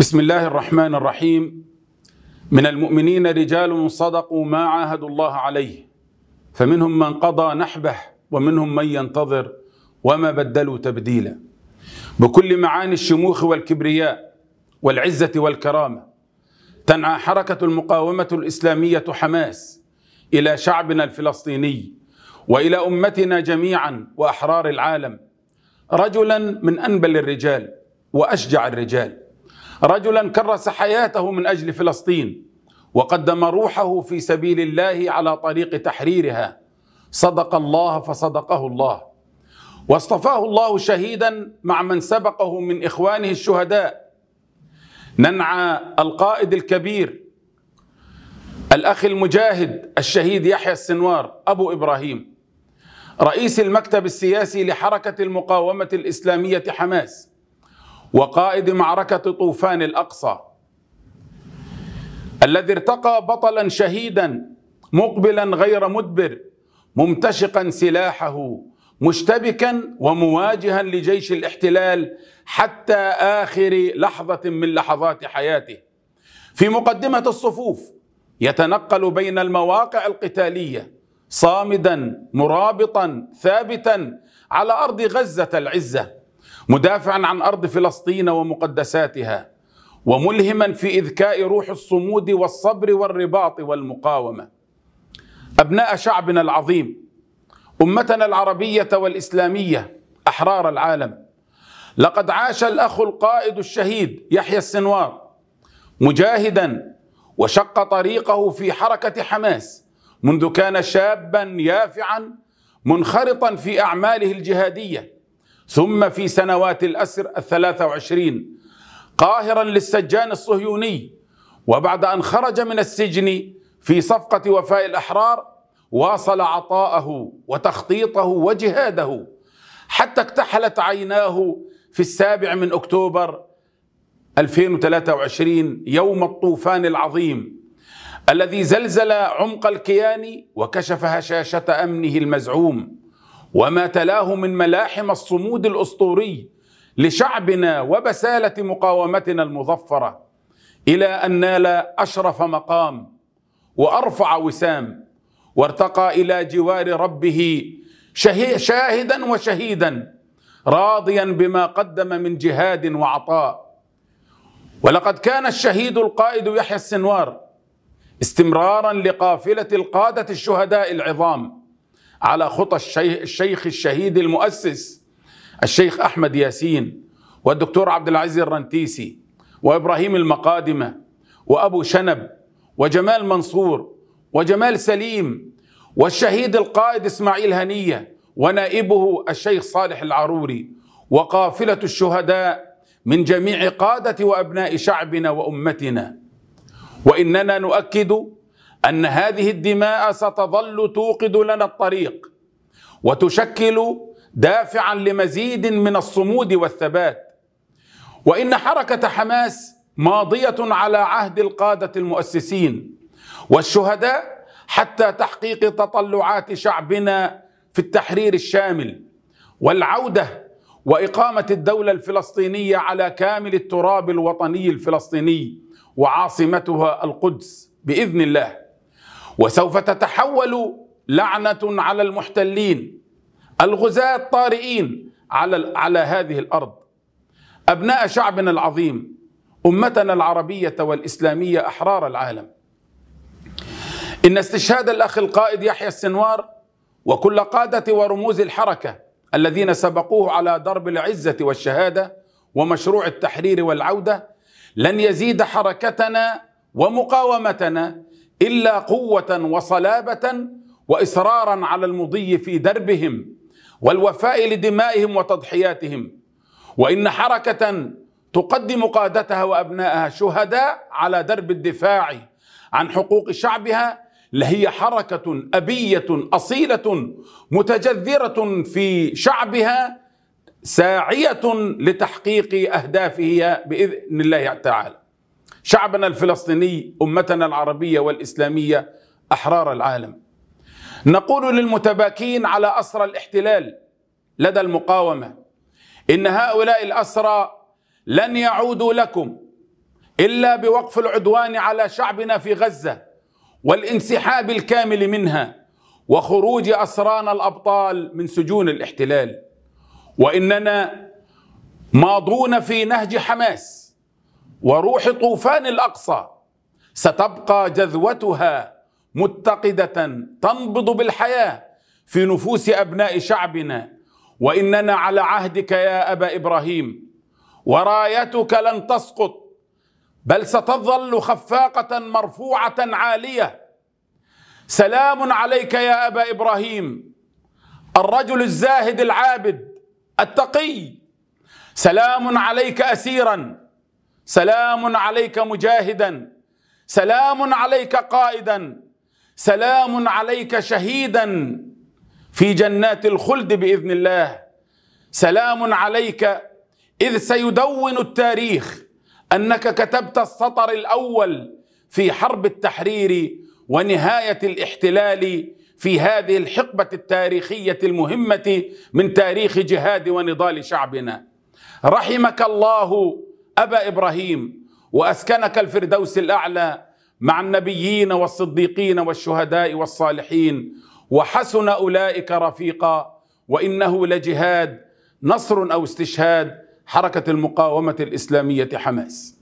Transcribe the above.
بسم الله الرحمن الرحيم من المؤمنين رجال صدقوا ما عاهدوا الله عليه فمنهم من قضى نحبه ومنهم من ينتظر وما بدلوا تبديلا بكل معاني الشموخ والكبرياء والعزة والكرامة تنعى حركة المقاومة الإسلامية حماس إلى شعبنا الفلسطيني وإلى أمتنا جميعا وأحرار العالم رجلا من أنبل الرجال وأشجع الرجال رجلا كرس حياته من أجل فلسطين وقدم روحه في سبيل الله على طريق تحريرها صدق الله فصدقه الله واصطفاه الله شهيدا مع من سبقه من إخوانه الشهداء ننعى القائد الكبير الأخ المجاهد الشهيد يحيى السنوار أبو إبراهيم رئيس المكتب السياسي لحركة المقاومة الإسلامية حماس وقائد معركة طوفان الأقصى الذي ارتقى بطلا شهيدا مقبلا غير مدبر ممتشقا سلاحه مشتبكا ومواجها لجيش الاحتلال حتى آخر لحظة من لحظات حياته في مقدمة الصفوف يتنقل بين المواقع القتالية صامدا مرابطا ثابتا على أرض غزة العزة مدافعا عن أرض فلسطين ومقدساتها وملهما في إذكاء روح الصمود والصبر والرباط والمقاومة أبناء شعبنا العظيم أمتنا العربية والإسلامية أحرار العالم لقد عاش الأخ القائد الشهيد يحيى السنوار مجاهدا وشق طريقه في حركة حماس منذ كان شابا يافعا منخرطا في أعماله الجهادية ثم في سنوات الأسر الثلاثة وعشرين قاهرا للسجان الصهيوني وبعد أن خرج من السجن في صفقة وفاء الأحرار واصل عطاءه وتخطيطه وجهاده حتى اكتحلت عيناه في السابع من أكتوبر 2023 يوم الطوفان العظيم الذي زلزل عمق الكيان وكشف هشاشة أمنه المزعوم وما تلاه من ملاحم الصمود الأسطوري لشعبنا وبسالة مقاومتنا المظفرة إلى أن نال أشرف مقام وأرفع وسام وارتقى إلى جوار ربه شاهدا وشهيدا راضيا بما قدم من جهاد وعطاء ولقد كان الشهيد القائد يحيى السنوار استمرارا لقافلة القادة الشهداء العظام على خطى الشيخ الشهيد المؤسس الشيخ أحمد ياسين والدكتور عبد العزيز الرنتيسي وإبراهيم المقادمة وأبو شنب وجمال منصور وجمال سليم والشهيد القائد إسماعيل هنية ونائبه الشيخ صالح العروري وقافلة الشهداء من جميع قادة وأبناء شعبنا وأمتنا وإننا نؤكد أن هذه الدماء ستظل توقد لنا الطريق وتشكل دافعا لمزيد من الصمود والثبات وإن حركة حماس ماضية على عهد القادة المؤسسين والشهداء حتى تحقيق تطلعات شعبنا في التحرير الشامل والعودة وإقامة الدولة الفلسطينية على كامل التراب الوطني الفلسطيني وعاصمتها القدس بإذن الله وسوف تتحول لعنة على المحتلين الغزاة الطارئين على على هذه الأرض أبناء شعبنا العظيم أمتنا العربية والإسلامية أحرار العالم إن استشهاد الأخ القائد يحيى السنوار وكل قادة ورموز الحركة الذين سبقوه على درب العزة والشهادة ومشروع التحرير والعودة لن يزيد حركتنا ومقاومتنا إلا قوة وصلابة وإصرارا على المضي في دربهم والوفاء لدمائهم وتضحياتهم وإن حركة تقدم قادتها وأبنائها شهداء على درب الدفاع عن حقوق شعبها لهي حركة أبية أصيلة متجذرة في شعبها ساعية لتحقيق أهدافه بإذن الله تعالى شعبنا الفلسطيني أمتنا العربية والإسلامية أحرار العالم نقول للمتباكين على أسرى الاحتلال لدى المقاومة إن هؤلاء الأسرى لن يعودوا لكم إلا بوقف العدوان على شعبنا في غزة والانسحاب الكامل منها وخروج أسرانا الأبطال من سجون الاحتلال وإننا ماضون في نهج حماس وروح طوفان الأقصى ستبقى جذوتها متقدة تنبض بالحياة في نفوس أبناء شعبنا وإننا على عهدك يا أبا إبراهيم ورايتك لن تسقط بل ستظل خفاقة مرفوعة عالية سلام عليك يا أبا إبراهيم الرجل الزاهد العابد التقي سلام عليك أسيراً سلام عليك مجاهدا سلام عليك قائدا سلام عليك شهيدا في جنات الخلد باذن الله سلام عليك اذ سيدون التاريخ انك كتبت السطر الاول في حرب التحرير ونهايه الاحتلال في هذه الحقبه التاريخيه المهمه من تاريخ جهاد ونضال شعبنا رحمك الله أبا إبراهيم وأسكنك الفردوس الأعلى مع النبيين والصديقين والشهداء والصالحين وحسن أولئك رفيقا وإنه لجهاد نصر أو استشهاد حركة المقاومة الإسلامية حماس